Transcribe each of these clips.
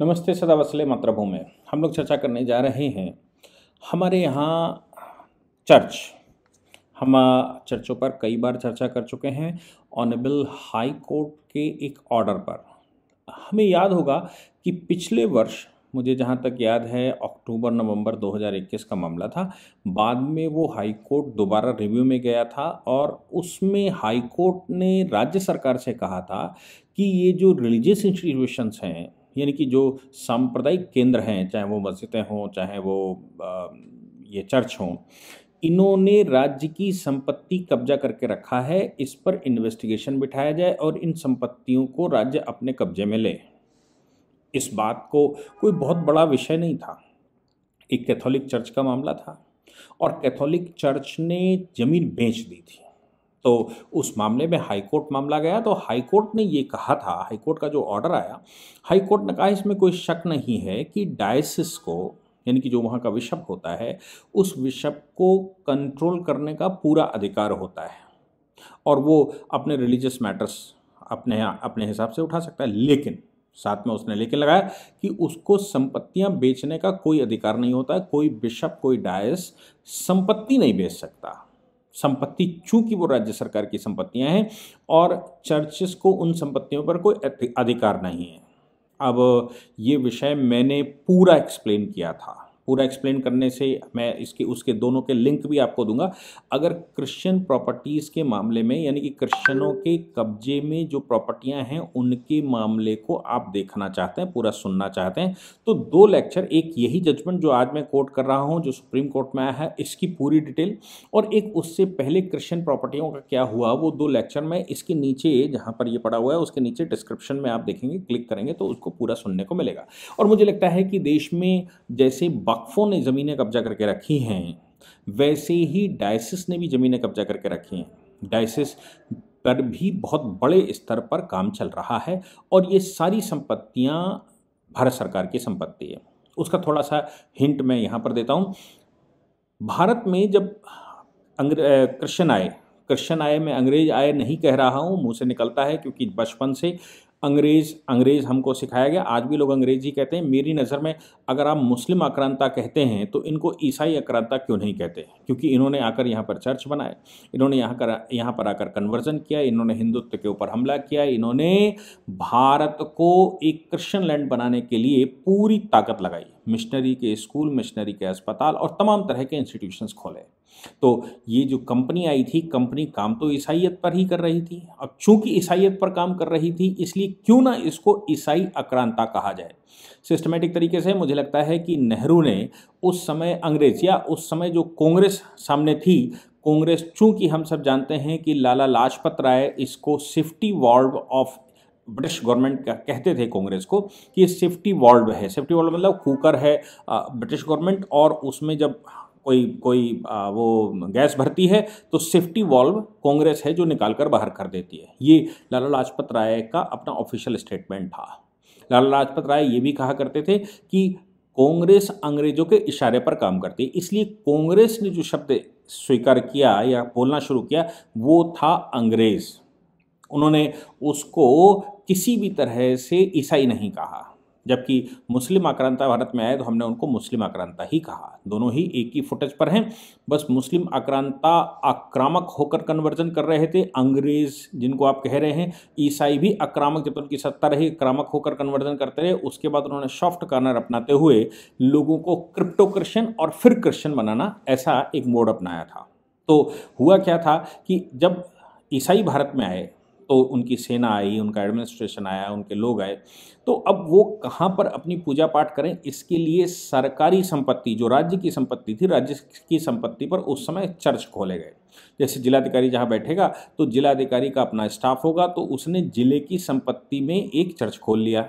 नमस्ते सदा वसले मातृभू में हम लोग चर्चा करने जा रहे हैं हमारे यहाँ चर्च हम चर्चों पर कई बार चर्चा कर चुके हैं ऑनेबल हाई कोर्ट के एक ऑर्डर पर हमें याद होगा कि पिछले वर्ष मुझे जहाँ तक याद है अक्टूबर नवंबर 2021 का मामला था बाद में वो हाई कोर्ट दोबारा रिव्यू में गया था और उसमें हाई कोर्ट ने राज्य सरकार से कहा था कि ये जो रिलीजियस इंस्टीट्यूशंस हैं यानी कि जो सांप्रदायिक केंद्र हैं चाहे वो मस्जिदें हों चाहे वो ये चर्च हों इन्होंने राज्य की संपत्ति कब्जा करके रखा है इस पर इन्वेस्टिगेशन बिठाया जाए और इन संपत्तियों को राज्य अपने कब्जे में ले इस बात को कोई बहुत बड़ा विषय नहीं था एक कैथोलिक चर्च का मामला था और कैथोलिक चर्च ने ज़मीन बेच दी थी तो उस मामले में हाईकोर्ट मामला गया तो हाईकोर्ट ने ये कहा था हाईकोर्ट का जो ऑर्डर आया हाईकोर्ट ने कहा इसमें कोई शक नहीं है कि डायसिस को यानी कि जो वहाँ का विषप होता है उस विषप को कंट्रोल करने का पूरा अधिकार होता है और वो अपने रिलीजियस मैटर्स अपने अपने हिसाब से उठा सकता है लेकिन साथ में उसने लेकिन लगाया कि उसको संपत्तियां बेचने का कोई अधिकार नहीं होता है कोई बिशप कोई डायस संपत्ति नहीं बेच सकता संपत्ति चूंकि वो राज्य सरकार की संपत्तियां हैं और चर्चेस को उन संपत्तियों पर कोई अधिकार नहीं है अब ये विषय मैंने पूरा एक्सप्लेन किया था पूरा एक्सप्लेन करने से मैं इसके उसके दोनों के लिंक भी आपको दूंगा अगर क्रिश्चियन प्रॉपर्टीज़ के मामले में यानी कि क्रिश्चियनों के कब्जे में जो प्रॉपर्टियां हैं उनके मामले को आप देखना चाहते हैं पूरा सुनना चाहते हैं तो दो लेक्चर एक यही जजमेंट जो आज मैं कोर्ट कर रहा हूँ जो सुप्रीम कोर्ट में आया है इसकी पूरी डिटेल और एक उससे पहले क्रिश्चियन प्रॉपर्टियों का क्या हुआ वो दो लेक्चर में इसके नीचे जहाँ पर ये पड़ा हुआ है उसके नीचे डिस्क्रिप्शन में आप देखेंगे क्लिक करेंगे तो उसको पूरा सुनने को मिलेगा और मुझे लगता है कि देश में जैसे वक्फ़ों ने ज़मीनें कब्जा करके रखी हैं वैसे ही डायसिस ने भी ज़मीनें कब्जा करके रखी हैं डायसिस पर भी बहुत बड़े स्तर पर काम चल रहा है और ये सारी संपत्तियाँ भारत सरकार की संपत्ति है उसका थोड़ा सा हिंट मैं यहाँ पर देता हूँ भारत में जब कृष्ण आए कृष्ण आए मैं अंग्रेज आए नहीं कह रहा हूँ मुँह से निकलता है क्योंकि बचपन से अंग्रेज़ अंग्रेज़ हमको सिखाया गया आज भी लोग अंग्रेज़ी कहते हैं मेरी नज़र में अगर आप मुस्लिम आक्रांता कहते हैं तो इनको ईसाई आक्रांता क्यों नहीं कहते क्योंकि इन्होंने आकर यहाँ पर चर्च बनाए इन्होंने यहाँ कर यहाँ पर आकर कन्वर्जन किया इन्होंने हिंदुत्व के ऊपर हमला किया इन्होंने भारत को एक क्रिश्चन लैंड बनाने के लिए पूरी ताकत लगाई मिशनरी के स्कूल मिशनरी के अस्पताल और तमाम तरह के इंस्टीट्यूशंस खोले तो ये जो कंपनी आई थी कंपनी काम तो ईसाइत पर ही कर रही थी अब चूंकि ईसाइत पर काम कर रही थी इसलिए क्यों ना इसको ईसाई अक्रांता कहा जाए सिस्टमेटिक तरीके से मुझे लगता है कि नेहरू ने उस समय अंग्रेज या उस समय जो कांग्रेस सामने थी कांग्रेस चूंकि हम सब जानते हैं कि लाला लाजपत राय इसको safety valve of British government का कहते थे कांग्रेस को कि सेफ्टी वॉल्व है सेफ्टी वॉल्व मतलब कुकर है ब्रिटिश गवर्नमेंट और उसमें जब कोई कोई आ, वो गैस भरती है तो सेफ्टी वॉल्व कांग्रेस है जो निकाल कर बाहर कर देती है ये लाला लाजपत राय का अपना ऑफिशियल स्टेटमेंट था लाला लाजपत राय ये भी कहा करते थे कि कांग्रेस अंग्रेजों के इशारे पर काम करती है इसलिए कांग्रेस ने जो शब्द स्वीकार किया या बोलना शुरू किया वो था अंग्रेज़ उन्होंने उसको किसी भी तरह से ईसाई नहीं कहा जबकि मुस्लिम आक्रांता भारत में आए तो हमने उनको मुस्लिम आक्रांता ही कहा दोनों ही एक ही फुटेज पर हैं बस मुस्लिम आक्रांता आक्रामक होकर कन्वर्जन कर रहे थे अंग्रेज जिनको आप कह रहे हैं ईसाई भी आक्रामक जब उनकी सत्ता रही आक्रामक होकर कन्वर्जन करते रहे उसके बाद उन्होंने सॉफ्ट कार्नर अपनाते हुए लोगों को क्रिप्टो क्रिश्चन और फिर क्रिश्चन बनाना ऐसा एक मोड अपनाया था तो हुआ क्या था कि जब ईसाई भारत में आए तो उनकी सेना आई उनका एडमिनिस्ट्रेशन आया उनके लोग आए तो अब वो कहाँ पर अपनी पूजा पाठ करें इसके लिए सरकारी संपत्ति जो राज्य की संपत्ति थी राज्य की संपत्ति पर उस समय चर्च खोले गए जैसे जिलाधिकारी जहाँ बैठेगा तो जिलाधिकारी का अपना स्टाफ होगा तो उसने जिले की संपत्ति में एक चर्च खोल लिया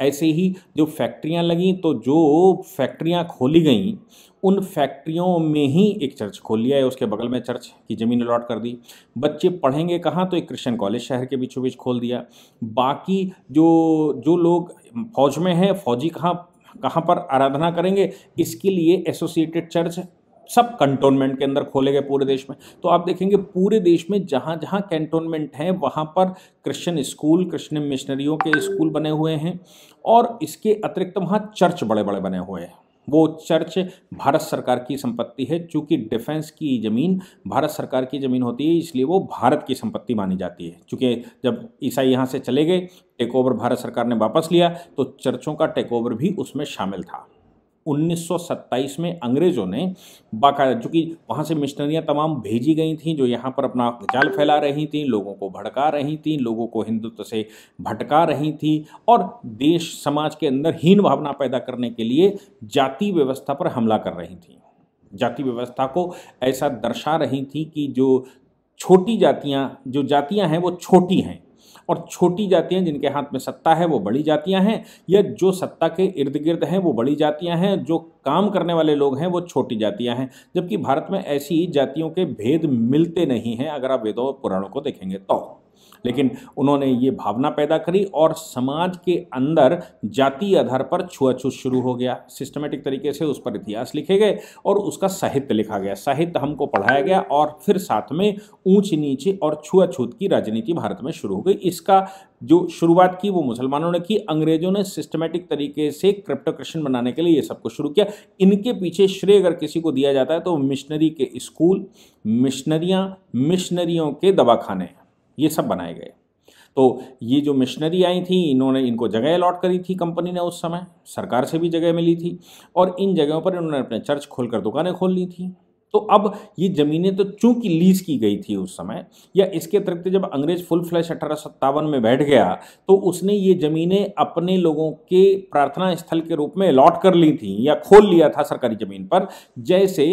ऐसे ही जो फैक्ट्रियां लगी तो जो फैक्ट्रियां खोली गई उन फैक्ट्रियों में ही एक चर्च खोल लिया है उसके बगल में चर्च की ज़मीन अलॉट कर दी बच्चे पढ़ेंगे कहाँ तो एक क्रिश्चियन कॉलेज शहर के बीचों बीच खोल दिया बाकी जो जो लोग फौज में हैं फौजी कहाँ कहाँ पर आराधना करेंगे इसके लिए एसोसिएटेड चर्च सब कंटोनमेंट के अंदर खोले गए पूरे देश में तो आप देखेंगे पूरे देश में जहाँ जहाँ कैंटोनमेंट हैं वहाँ पर क्रिश्चियन स्कूल क्रिश्चन मिशनरियों के स्कूल बने हुए हैं और इसके अतिरिक्त वहाँ चर्च बड़े बड़े बने हुए हैं वो चर्च भारत सरकार की संपत्ति है चूँकि डिफेंस की ज़मीन भारत सरकार की ज़मीन होती है इसलिए वो भारत की संपत्ति मानी जाती है चूँकि जब ईसाई यहाँ से चले गए टेक ओवर भारत सरकार ने वापस लिया तो चर्चों का टेक ओवर भी उसमें शामिल था 1927 में अंग्रेज़ों ने बाकायदा चूँकि वहाँ से मिशनरियाँ तमाम भेजी गई थीं जो यहाँ पर अपना जाल फैला रही थीं लोगों को भड़का रही थीं लोगों को हिंदुत्व से भटका रही थीं और देश समाज के अंदर हीन भावना पैदा करने के लिए जाति व्यवस्था पर हमला कर रही थीं जाति व्यवस्था को ऐसा दर्शा रही थी कि जो छोटी जातियाँ जो जातियाँ हैं वो छोटी हैं और छोटी जातियां जिनके हाथ में सत्ता है वो बड़ी जातियां हैं या जो सत्ता के इर्द गिर्द हैं वो बड़ी जातियां हैं जो काम करने वाले लोग हैं वो छोटी जातियां हैं जबकि भारत में ऐसी जातियों के भेद मिलते नहीं हैं अगर आप वेदों और पुराणों को देखेंगे तो लेकिन उन्होंने ये भावना पैदा करी और समाज के अंदर जाति आधार पर छुआछूत शुरू हो गया सिस्टमेटिक तरीके से उस पर इतिहास लिखे गए और उसका साहित्य लिखा गया साहित्य हमको पढ़ाया गया और फिर साथ में ऊंच नीचे और छुआछूत की राजनीति भारत में शुरू हो गई इसका जो शुरुआत की वो मुसलमानों ने की अंग्रेजों ने सिस्टमेटिक तरीके से क्रिप्टो बनाने के लिए ये सब कुछ शुरू किया इनके पीछे श्रेय अगर किसी को दिया जाता है तो मिशनरी के स्कूल मिशनरियाँ मिशनरियों के दवाखाने ये सब बनाए गए तो ये जो मिशनरी आई थी इन्होंने इनको जगह अलॉट करी थी कंपनी ने उस समय सरकार से भी जगह मिली थी और इन जगहों पर इन्होंने अपने चर्च खोलकर दुकानें खोल ली थी तो अब ये ज़मीनें तो चूंकि लीज की गई थी उस समय या इसके अतिरिक्त जब अंग्रेज फुल फ्लैश अठारह सत्तावन में बैठ गया तो उसने ये ज़मीनें अपने लोगों के प्रार्थना स्थल के रूप में अलॉट कर ली थी या खोल लिया था सरकारी ज़मीन पर जैसे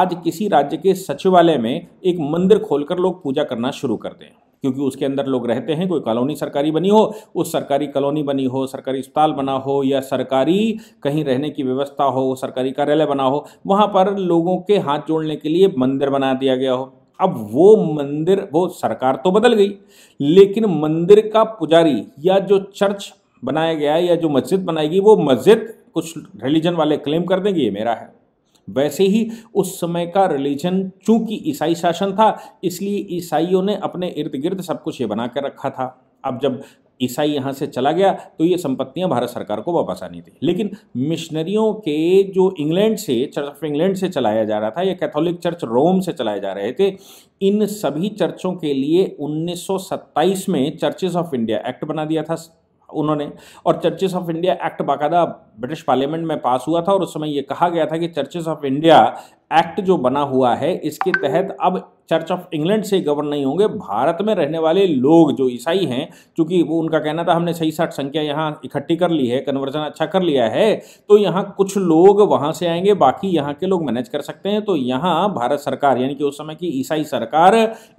आज किसी राज्य के सचिवालय में एक मंदिर खोलकर लोग पूजा करना शुरू कर दें क्योंकि उसके अंदर लोग रहते हैं कोई कॉलोनी सरकारी बनी हो उस सरकारी कॉलोनी बनी हो सरकारी अस्पताल बना हो या सरकारी कहीं रहने की व्यवस्था हो सरकारी कार्यालय बना हो वहाँ पर लोगों के हाथ जोड़ने के लिए मंदिर बना दिया गया हो अब वो मंदिर वो सरकार तो बदल गई लेकिन मंदिर का पुजारी या जो चर्च बनाया गया या जो मस्जिद बनाई गई वो मस्जिद कुछ रिलीजन वाले क्लेम कर देंगे ये मेरा है वैसे ही उस समय का रिलीजन चूंकि ईसाई शासन था इसलिए ईसाइयों ने अपने इर्द गिर्द सब कुछ ये बना कर रखा था अब जब ईसाई यहाँ से चला गया तो ये संपत्तियाँ भारत सरकार को वापस आनी थी लेकिन मिशनरियों के जो इंग्लैंड से चर्च ऑफ इंग्लैंड से चलाया जा रहा था या कैथोलिक चर्च रोम से चलाए जा रहे थे इन सभी चर्चों के लिए 1927 में चर्चेज ऑफ इंडिया एक्ट बना दिया था उन्होंने और चर्चेस ऑफ इंडिया एक्ट बाकायदा ब्रिटिश पार्लियामेंट में पास हुआ था और उस समय ये कहा गया था कि चर्चेस ऑफ इंडिया एक्ट जो बना हुआ है इसके तहत अब चर्च ऑफ इंग्लैंड से गवर्न नहीं होंगे भारत में रहने वाले लोग जो ईसाई हैं चूंकि वो उनका कहना था हमने सही साठ संख्या यहाँ इकट्ठी कर ली है कन्वर्जन अच्छा कर लिया है तो यहाँ कुछ लोग वहाँ से आएंगे बाकी यहाँ के लोग मैनेज कर सकते हैं तो यहाँ भारत सरकार यानी कि उस समय की ईसाई सरकार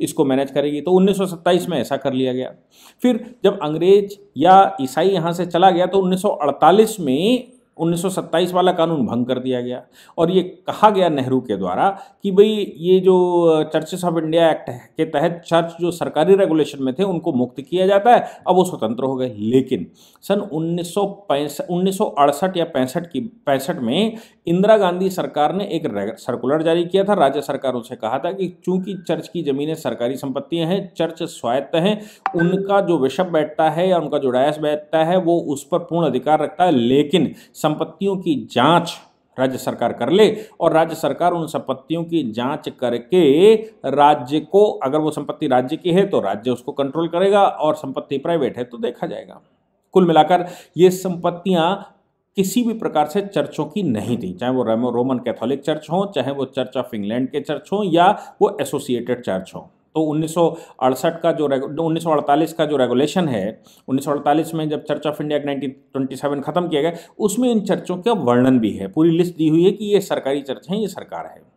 इसको मैनेज करेगी तो उन्नीस में ऐसा कर लिया गया फिर जब अंग्रेज या ईसाई यहाँ से चला गया तो उन्नीस में 1927 वाला कानून भंग कर दिया गया और ये कहा गया नेहरू के द्वारा कि भई ये जो चर्चेस ऑफ इंडिया एक्ट के तहत चर्च जो सरकारी रेगुलेशन में थे उनको मुक्त किया जाता है अब वो स्वतंत्र हो गए लेकिन सन उन्नीस सौ या पैंसठ की पैंसठ में इंदिरा गांधी सरकार ने एक सर्कुलर जारी किया था राज्य सरकारों से कहा था कि चूंकि चर्च की ज़मीनें सरकारी संपत्तियां हैं चर्च स्वायत्त हैं उनका जो विषप बैठता है या उनका जो डायस बैठता है वो उस पर पूर्ण अधिकार रखता है लेकिन संपत्तियों की जांच राज्य सरकार कर ले और राज्य सरकार उन संपत्तियों की जांच करके राज्य को अगर वो संपत्ति राज्य की है तो राज्य उसको कंट्रोल करेगा और संपत्ति प्राइवेट है तो देखा जाएगा कुल मिलाकर ये संपत्तियां किसी भी प्रकार से चर्चों की नहीं थी चाहे वो रोमन कैथोलिक चर्च हो चाहे वो चर्च ऑफ इंग्लैंड के चर्च हों या वो एसोसिएटेड चर्च हों तो उन्नीस का जो उन्नीस का जो रेगुलेशन है उन्नीस में जब चर्च ऑफ इंडिया नाइनटीन खत्म किया गया उसमें इन चर्चों का वर्णन भी है पूरी लिस्ट दी हुई है कि ये सरकारी चर्च हैं ये सरकार है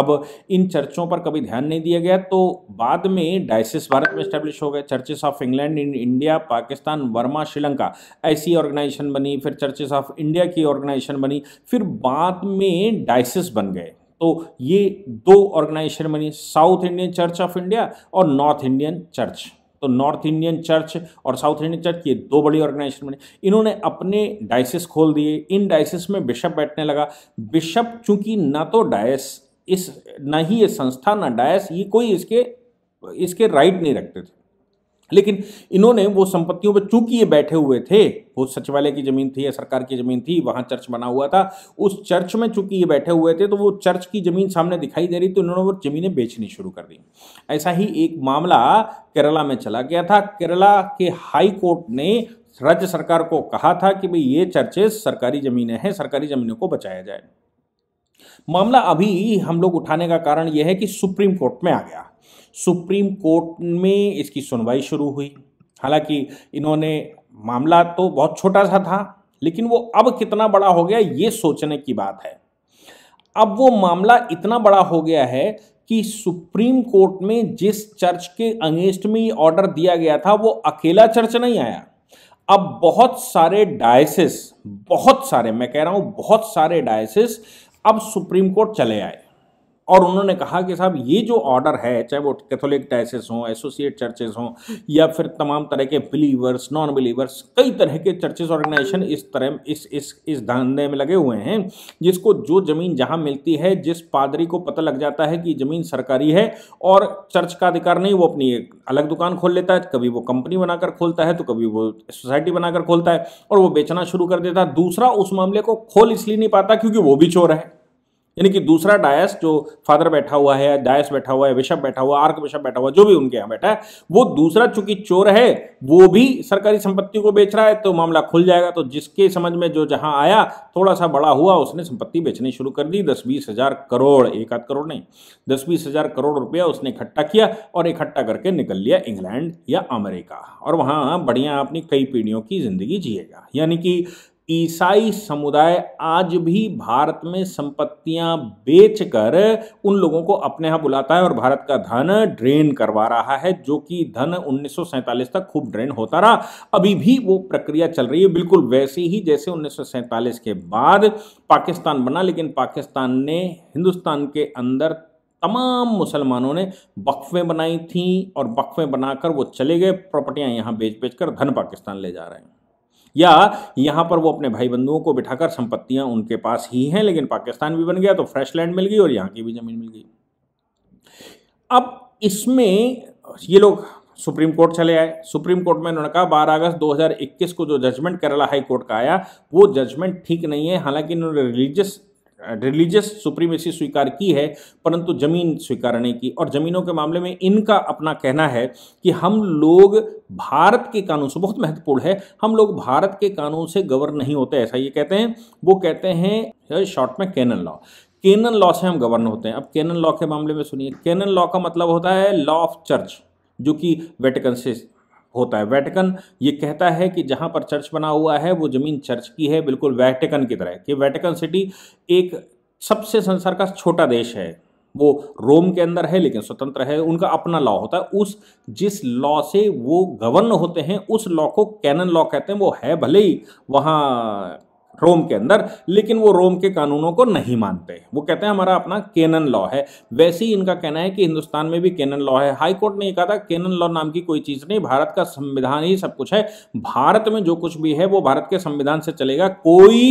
अब इन चर्चों पर कभी ध्यान नहीं दिया गया तो बाद में डायसिस भारत में स्टैब्लिश हो गए churches of England in India Pakistan Burma Sri Lanka ऐसी ऑर्गेनाइजेशन बनी फिर चर्चेस ऑफ इंडिया की ऑर्गेनाइजेशन बनी फिर बाद में डायसिस बन गए तो ये दो ऑर्गेनाइजेशन बनी South Indian church of India और नॉर्थ इंडियन चर्च तो नॉर्थ इंडियन चर्च और साउथ इंडियन चर्च ये दो बड़ी ऑर्गेनाइजेशन बनी इन्होंने अपने डायसिस खोल दिए इन डायसिस में बिशप बैठने लगा बिशप चूंकि ना तो डायस इस ना ही ये संस्था ना डायस ये कोई इसके इसके राइट नहीं रखते थे लेकिन इन्होंने वो संपत्तियों पर चूंकि ये बैठे हुए थे वो सचिवालय की जमीन थी या सरकार की जमीन थी वहाँ चर्च बना हुआ था उस चर्च में चूंकि ये बैठे हुए थे तो वो चर्च की जमीन सामने दिखाई दे रही तो इन्होंने वो जमीनें बेचनी शुरू कर दी ऐसा ही एक मामला केरला में चला गया था केरला के हाई कोर्ट ने राज्य सरकार को कहा था कि भाई ये चर्चे सरकारी ज़मीनें हैं सरकारी ज़मीनों को बचाया जाए मामला अभी हम लोग उठाने का कारण यह है कि सुप्रीम कोर्ट में आ गया सुप्रीम कोर्ट में इसकी सुनवाई शुरू हुई हालांकि इन्होंने मामला तो बहुत छोटा सा था लेकिन वो अब कितना बड़ा हो गया ये सोचने की बात है अब वो मामला इतना बड़ा हो गया है कि सुप्रीम कोर्ट में जिस चर्च के अगेंस्ट में ऑर्डर दिया गया था वो अकेला चर्च नहीं आया अब बहुत सारे डायसिस बहुत सारे मैं कह रहा हूँ बहुत सारे डायसिस अब सुप्रीम कोर्ट चले आए और उन्होंने कहा कि साहब ये जो ऑर्डर है चाहे वो कैथोलिक डायसेस हों एसोसिएट चर्चेस हों या फिर तमाम तरह के बिलीवर्स नॉन बिलीवर्स कई तरह के चर्चेज ऑर्गेनाइजेशन इस तरह इस इस इस धंधे में लगे हुए हैं जिसको जो ज़मीन जहाँ मिलती है जिस पादरी को पता लग जाता है कि ज़मीन सरकारी है और चर्च का अधिकार नहीं वो अपनी एक अलग दुकान खोल लेता है कभी वो कंपनी बनाकर खोलता है तो कभी वो सोसाइटी बनाकर खोलता है और वो बेचना शुरू कर देता है दूसरा उस मामले को खोल इसलिए नहीं पाता क्योंकि वो भी चोर है यानी कि दूसरा डायस जो फादर बैठा हुआ है डायस बैठा हुआ है बिशप बैठा हुआ आर्क बिशप बैठा हुआ जो भी उनके यहाँ बैठा है वो दूसरा चूंकि चोर है वो भी सरकारी संपत्ति को बेच रहा है तो मामला खुल जाएगा तो जिसके समझ में जो जहां आया थोड़ा सा बड़ा हुआ उसने संपत्ति बेचनी शुरू कर दी दस बीस हजार करोड़ एक आध करोड़ नहीं दस बीस हजार करोड़ रुपया उसने इकट्ठा किया और इकट्ठा करके निकल लिया इंग्लैंड या अमेरिका और वहाँ बढ़िया अपनी कई पीढ़ियों की जिंदगी जिएगा यानी कि ईसाई समुदाय आज भी भारत में संपत्तियां बेचकर उन लोगों को अपने यहाँ बुलाता है और भारत का धन ड्रेन करवा रहा है जो कि धन उन्नीस तक खूब ड्रेन होता रहा अभी भी वो प्रक्रिया चल रही है बिल्कुल वैसे ही जैसे उन्नीस के बाद पाकिस्तान बना लेकिन पाकिस्तान ने हिंदुस्तान के अंदर तमाम मुसलमानों ने वक्फें बनाई थी और वक्फें बनाकर वो चले गए प्रॉपर्टियां यहाँ बेच बेच कर धन पाकिस्तान ले जा रहे हैं या यहाँ पर वो अपने भाई बंधुओं को बिठाकर संपत्तियाँ उनके पास ही हैं लेकिन पाकिस्तान भी बन गया तो फ्रेश लैंड मिल गई और यहाँ की भी ज़मीन मिल गई अब इसमें ये लोग सुप्रीम कोर्ट चले आए सुप्रीम कोर्ट में उन्होंने कहा 12 अगस्त 2021 को जो जजमेंट केरला हाई कोर्ट का आया वो जजमेंट ठीक नहीं है हालांकि इन्होंने रिलीजियस रिलीजियस सुप्रीमेसी स्वीकार की है परंतु ज़मीन स्वीकार नहीं की और ज़मीनों के मामले में इनका अपना कहना है कि हम लोग भारत के कानून से बहुत महत्वपूर्ण है हम लोग भारत के कानून से गवर्न नहीं होते ऐसा ये कहते हैं वो कहते हैं शॉर्ट में कैनन लॉ केनन लॉ से हम गवर्न होते हैं अब केनन लॉ के मामले में सुनिए केनन लॉ का मतलब होता है लॉ ऑफ चर्च जो कि वेटिकन से होता है वेटिकन ये कहता है कि जहाँ पर चर्च बना हुआ है वो ज़मीन चर्च की है बिल्कुल वेटिकन की तरह कि वेटिकन सिटी एक सबसे संसार का छोटा देश है वो रोम के अंदर है लेकिन स्वतंत्र है उनका अपना लॉ होता है उस जिस लॉ से वो गवर्न होते हैं उस लॉ को कैनन लॉ कहते हैं वो है भले ही वहाँ रोम के अंदर लेकिन वो रोम के कानूनों को नहीं मानते वो कहते हैं हमारा अपना केनन लॉ है वैसे ही इनका कहना है कि हिंदुस्तान में भी केनन लॉ है हाई कोर्ट ने कहा था केनन लॉ नाम की कोई चीज़ नहीं भारत का संविधान ही सब कुछ है भारत में जो कुछ भी है वो भारत के संविधान से चलेगा कोई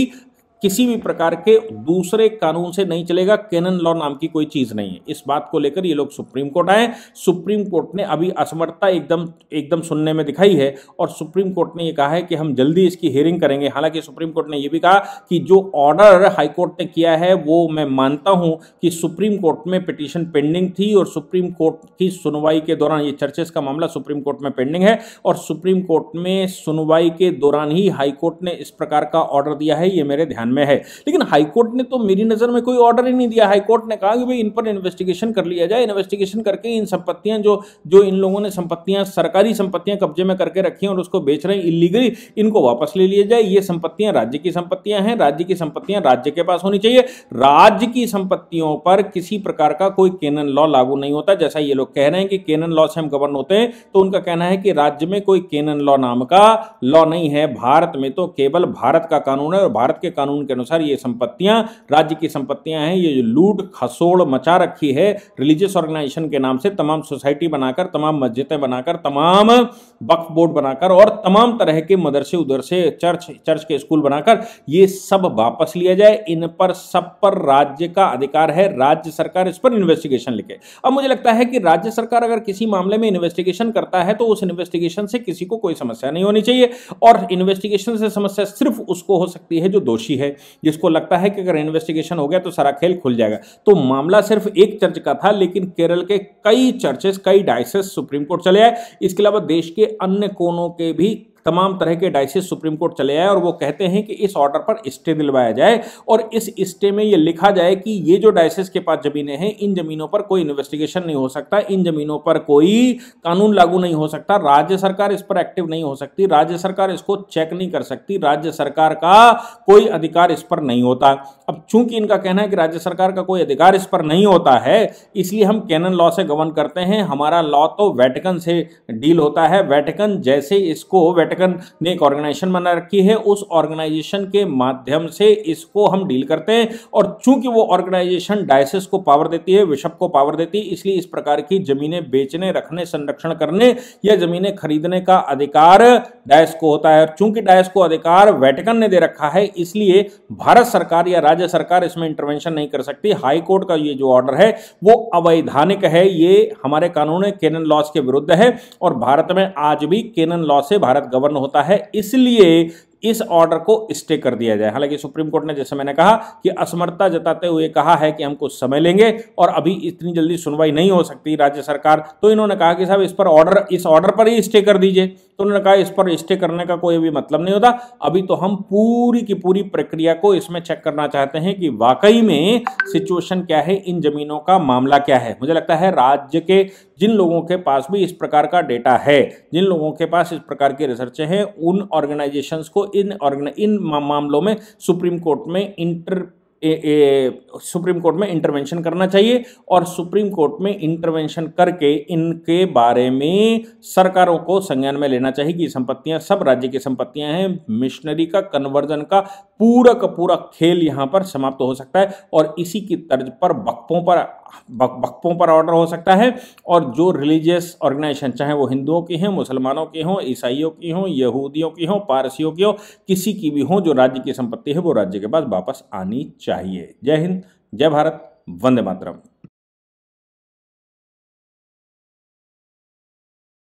किसी भी प्रकार के दूसरे कानून से नहीं चलेगा कैनन लॉ नाम की कोई चीज नहीं है इस बात को लेकर ये लोग सुप्रीम कोर्ट आए सुप्रीम कोर्ट ने अभी असमर्थता एकदम एकदम सुनने में दिखाई है और सुप्रीम कोर्ट ने यह कहा है कि हम जल्दी इसकी हियरिंग करेंगे हालांकि सुप्रीम कोर्ट ने यह भी कहा कि जो ऑर्डर हाईकोर्ट ने किया है वो मैं मानता हूं कि सुप्रीम कोर्ट में पिटिशन पेंडिंग थी और सुप्रीम कोर्ट की सुनवाई के दौरान ये चर्चेस का मामला सुप्रीम कोर्ट में पेंडिंग है और सुप्रीम कोर्ट में सुनवाई के दौरान ही हाईकोर्ट ने इस प्रकार का ऑर्डर दिया है ये मेरे ध्यान में है लेकिन हाईकोर्ट ने तो मेरी नज़र में कोई ऑर्डर ही नहीं दिया हाईकोर्ट ने कहा कि भाई इन पर इन्वेस्टिगेशन कर लिया जाए इन्वेस्टिगेशन करके इन संपत्तियां जो जो इन लोगों ने संपत्तियां सरकारी संपत्तियां कब्जे में करके रखी हैं और उसको बेच रहे हैं इलीगली इनको वापस ले लिया जाए ये संपत्तियां राज्य की संपत्तियां हैं राज्य की संपत्तियां राज्य के पास होनी चाहिए राज्य की संपत्तियों पर किसी प्रकार का कोई केनन लॉ लागू नहीं होता जैसा ये लोग कह रहे हैं कि केनन लॉ से हम गवर्न होते हैं तो उनका कहना है कि राज्य में कोई केनन लॉ नाम का लॉ नहीं है भारत में तो केवल भारत का कानून है और भारत के कानून कानून के अनुसार ये संपत्तियां राज्य की संपत्तियां हैं ये जो लूट खसोड़ मचा रखी है रिलीजियस ऑर्गेनाइजेशन के नाम से तमाम सोसाइटी बनाकर तमाम मस्जिदें बनाकर तमाम वक्फ बोर्ड बनाकर और तमाम तरह के मदरसे उधर से चर्च चर्च के स्कूल बनाकर ये सब वापस लिया जाए इन पर सब पर राज्य का अधिकार है राज्य सरकार इस पर इन्वेस्टिगेशन लिखे अब मुझे लगता है कि राज्य सरकार अगर किसी मामले में इन्वेस्टिगेशन करता है तो उस इन्वेस्टिगेशन से किसी को कोई समस्या नहीं होनी चाहिए और इन्वेस्टिगेशन से समस्या सिर्फ उसको हो सकती है जो दोषी है जिसको लगता है कि अगर इन्वेस्टिगेशन हो गया तो सारा खेल खुल जाएगा तो मामला सिर्फ एक चर्च का था लेकिन केरल के कई चर्चेस कई डायसेस सुप्रीम कोर्ट चले आए इसके अलावा देश के अन्य कोनों के भी तमाम तरह के डाइसिस सुप्रीम कोर्ट चले आए और वो कहते हैं कि इस ऑर्डर पर स्टे दिलवाया जाए और इस स्टे में ये लिखा जाए कि ये जो डाइसिस के पास ज़मीनें हैं इन ज़मीनों पर कोई इन्वेस्टिगेशन नहीं हो सकता इन ज़मीनों पर कोई कानून लागू नहीं हो सकता राज्य सरकार इस पर एक्टिव नहीं हो सकती राज्य सरकार इसको चेक नहीं कर सकती राज्य सरकार का कोई अधिकार इस पर नहीं होता अब चूंकि इनका कहना है कि राज्य सरकार का कोई अधिकार इस पर नहीं होता है इसलिए हम कैनन लॉ से गवर्न करते हैं हमारा लॉ तो वैटिकन से डील होता है वैटिकन जैसे इसको वेटिकन ने एक ऑर्गेनाइजेशन बना रखी है उस ऑर्गेनाइजेशन के माध्यम से इसको हम डील करते हैं और चूंकि वो ऑर्गेनाइजेशन डायसिस को पावर देती है विषप को पावर देती है इसलिए इस प्रकार की जमीनें बेचने रखने संरक्षण करने या जमीनें खरीदने का अधिकार डायस को होता है और चूंकि डायस को अधिकार वेटिकन ने दे रखा है इसलिए भारत सरकार या राज्य सरकार इसमें इंटरवेंशन नहीं कर सकती हाई कोर्ट का ये जो ऑर्डर है वो अवैधानिक है ये हमारे कानून केनन लॉस के विरुद्ध है और भारत में आज भी केनन लॉ से भारत गवर्न होता है इसलिए इस ऑर्डर को स्टे कर दिया जाए हालांकि सुप्रीम कोर्ट ने जैसे मैंने कहा कि असमर्थता जताते हुए कहा है कि हम कुछ समय लेंगे और अभी इतनी जल्दी सुनवाई नहीं हो सकती राज्य सरकार तो इन्होंने कहा कि साहब इस पर ऑर्डर इस ऑर्डर पर ही स्टे कर दीजिए तो उन्होंने कहा इस पर स्टे करने का कोई भी मतलब नहीं होता अभी तो हम पूरी की पूरी प्रक्रिया को इसमें चेक करना चाहते हैं कि वाकई में सिचुएशन क्या है इन जमीनों का मामला क्या है मुझे लगता है राज्य के जिन लोगों के पास भी इस प्रकार का डेटा है जिन लोगों के पास इस प्रकार की रिसर्चें हैं उन ऑर्गेनाइजेशंस को इन इन मामलों में सुप्रीम कोर्ट में इंटर ए, ए, सुप्रीम कोर्ट में इंटरवेंशन करना चाहिए और सुप्रीम कोर्ट में इंटरवेंशन करके इनके बारे में सरकारों को संज्ञान में लेना चाहिए कि संपत्तियां सब राज्य की संपत्तियां हैं मिशनरी का कन्वर्जन का पूरा का पूरा खेल यहां पर समाप्त हो सकता है और इसी की तर्ज पर वक्तों पर वक्फों पर ऑर्डर हो सकता है और जो रिलीजियस ऑर्गेनाइजेशन चाहे वो हिंदुओं की हैं मुसलमानों की हों ईसाइयों की हों यहूदियों की हों पारसियों की हों किसी की भी हों जो राज्य की संपत्ति है वो राज्य के पास वापस आनी चाहिए जय हिंद जय भारत वंदे मातरम